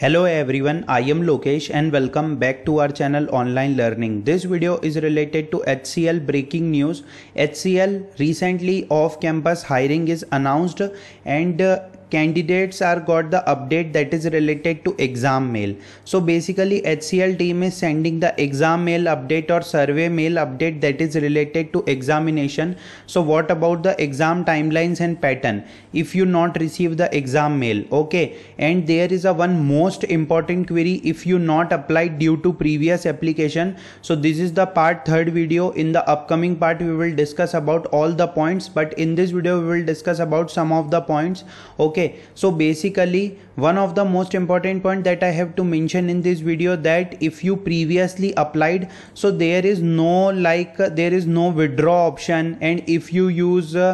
Hello everyone, I am Lokesh and welcome back to our channel Online Learning. This video is related to HCL breaking news. HCL recently off-campus hiring is announced and uh, candidates are got the update that is related to exam mail so basically hcl team is sending the exam mail update or survey mail update that is related to examination so what about the exam timelines and pattern if you not receive the exam mail okay and there is a one most important query if you not applied due to previous application so this is the part third video in the upcoming part we will discuss about all the points but in this video we will discuss about some of the points okay okay so basically one of the most important point that i have to mention in this video that if you previously applied so there is no like uh, there is no withdraw option and if you use uh,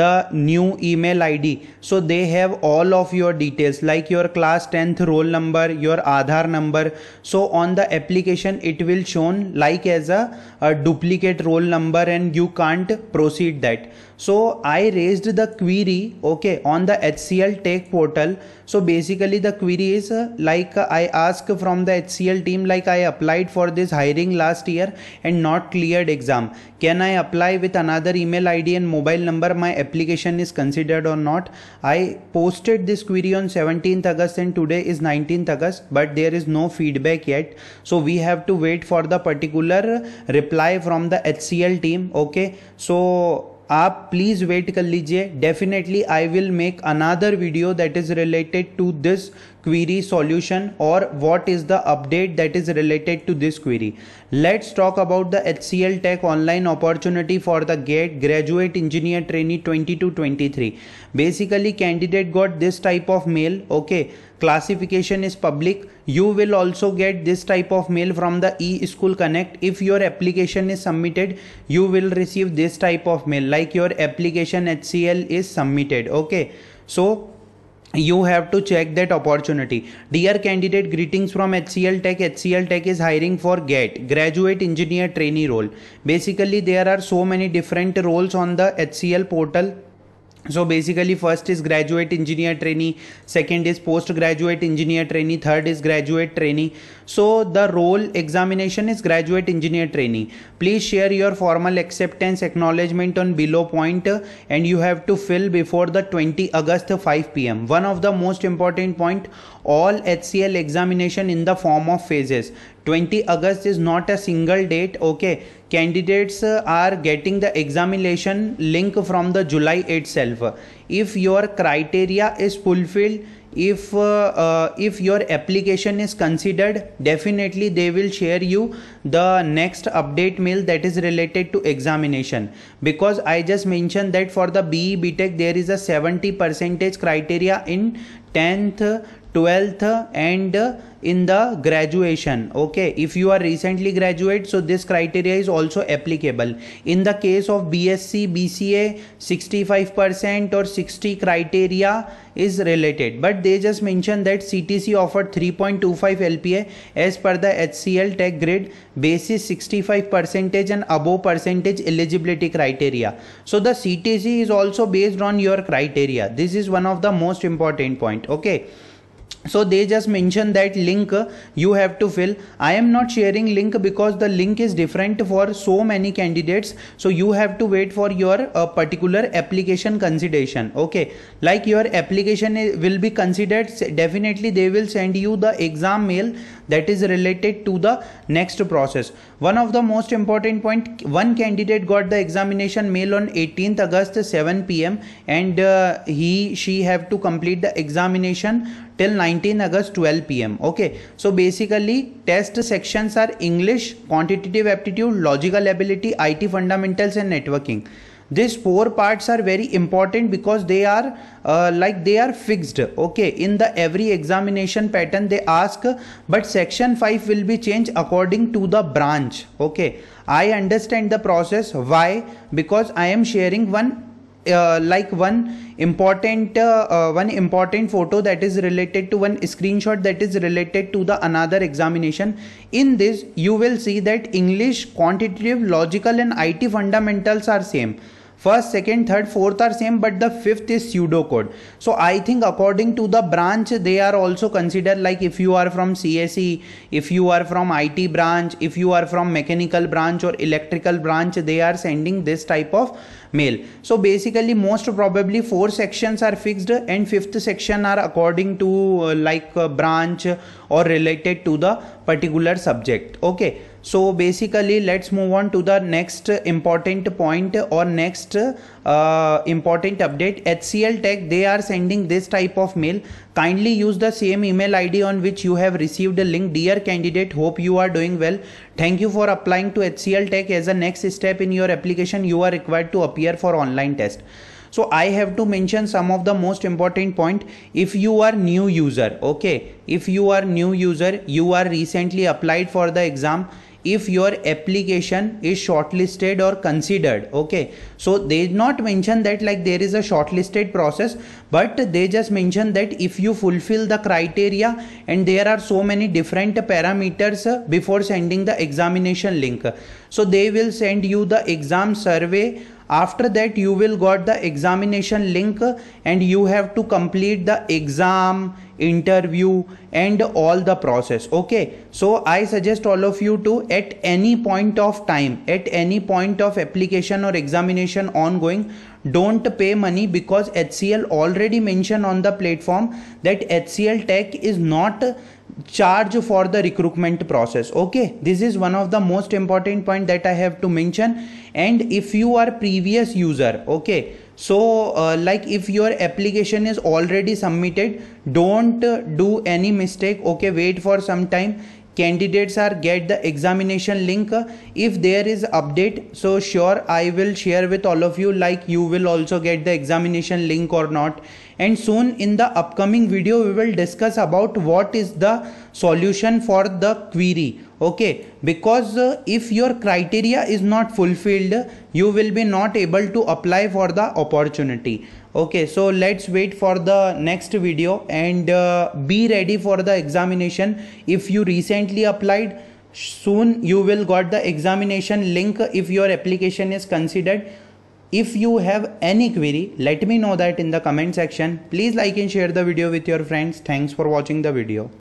the new email id so they have all of your details like your class 10th roll number your aadhar number so on the application it will shown like as a, a duplicate roll number and you can't proceed that so i raised the query okay on the hcl tech portal so basically the query is uh, like uh, i asked from the hcl team like i applied for this hiring last year and not cleared exam can i apply with another email id and mobile number my application is considered or not i posted this query on 17th august and today is 19th august but there is no feedback yet so we have to wait for the particular reply from the hcl team okay so आप please wait कर लीजिए definitely I will make another video that is related to this query solution or what is the update that is related to this query. Let's talk about the HCL Tech online opportunity for the GATE graduate engineer trainee 22-23. Basically candidate got this type of mail. Okay. Classification is public. You will also get this type of mail from the eSchool Connect. If your application is submitted, you will receive this type of mail like your application HCL is submitted. Okay. So you have to check that opportunity. Dear candidate, greetings from HCL Tech. HCL Tech is hiring for get Graduate Engineer Trainee Role. Basically, there are so many different roles on the HCL portal so basically first is graduate engineer trainee second is postgraduate engineer trainee third is graduate trainee so the role examination is graduate engineer trainee please share your formal acceptance acknowledgement on below point and you have to fill before the 20 august 5 pm one of the most important point all HCL examination in the form of phases. 20 August is not a single date. Okay, candidates uh, are getting the examination link from the July itself. If your criteria is fulfilled, if uh, uh, if your application is considered definitely they will share you the next update mail that is related to examination because i just mentioned that for the be btech there is a 70 percentage criteria in 10th 12th and in the graduation okay if you are recently graduate so this criteria is also applicable in the case of bsc bca 65% or 60 criteria is related but they just mentioned that ctc offered 3.25 lpa as per the hcl tech grade basis 65 percentage and above percentage eligibility criteria so the ctc is also based on your criteria this is one of the most important point okay so they just mention that link uh, you have to fill i am not sharing link because the link is different for so many candidates so you have to wait for your uh, particular application consideration okay like your application will be considered definitely they will send you the exam mail that is related to the next process one of the most important point one candidate got the examination mail on 18th august 7 pm and uh, he she have to complete the examination till 9 19 August 12 pm. Okay, so basically, test sections are English, quantitative aptitude, logical ability, IT fundamentals, and networking. These four parts are very important because they are uh, like they are fixed. Okay, in the every examination pattern they ask, but section 5 will be changed according to the branch. Okay, I understand the process. Why? Because I am sharing one uh, like one important uh, uh, one important photo that is related to one screenshot that is related to the another examination in this you will see that english quantitative logical and it fundamentals are same first second third fourth are same but the fifth is pseudo code. so i think according to the branch they are also considered like if you are from cse if you are from it branch if you are from mechanical branch or electrical branch they are sending this type of mail so basically most probably four sections are fixed and fifth section are according to uh, like uh, branch or related to the particular subject okay so basically let's move on to the next important point or next uh, important update hcl tech they are sending this type of mail kindly use the same email id on which you have received the link dear candidate hope you are doing well thank you for applying to hcl tech as a next step in your application you are required to appear for online test so i have to mention some of the most important point if you are new user okay if you are new user you are recently applied for the exam if your application is shortlisted or considered okay so they not mention that like there is a shortlisted process but they just mention that if you fulfill the criteria and there are so many different parameters uh, before sending the examination link so they will send you the exam survey after that you will got the examination link and you have to complete the exam interview and all the process okay so i suggest all of you to at any point of time at any point of application or examination ongoing don't pay money because hcl already mentioned on the platform that hcl tech is not charge for the recruitment process okay this is one of the most important point that i have to mention and if you are previous user okay so uh, like if your application is already submitted don't uh, do any mistake okay wait for some time candidates are get the examination link if there is update so sure i will share with all of you like you will also get the examination link or not and soon in the upcoming video we will discuss about what is the solution for the query okay because uh, if your criteria is not fulfilled you will be not able to apply for the opportunity okay so let's wait for the next video and uh, be ready for the examination if you recently applied soon you will got the examination link if your application is considered if you have any query, let me know that in the comment section. Please like and share the video with your friends. Thanks for watching the video.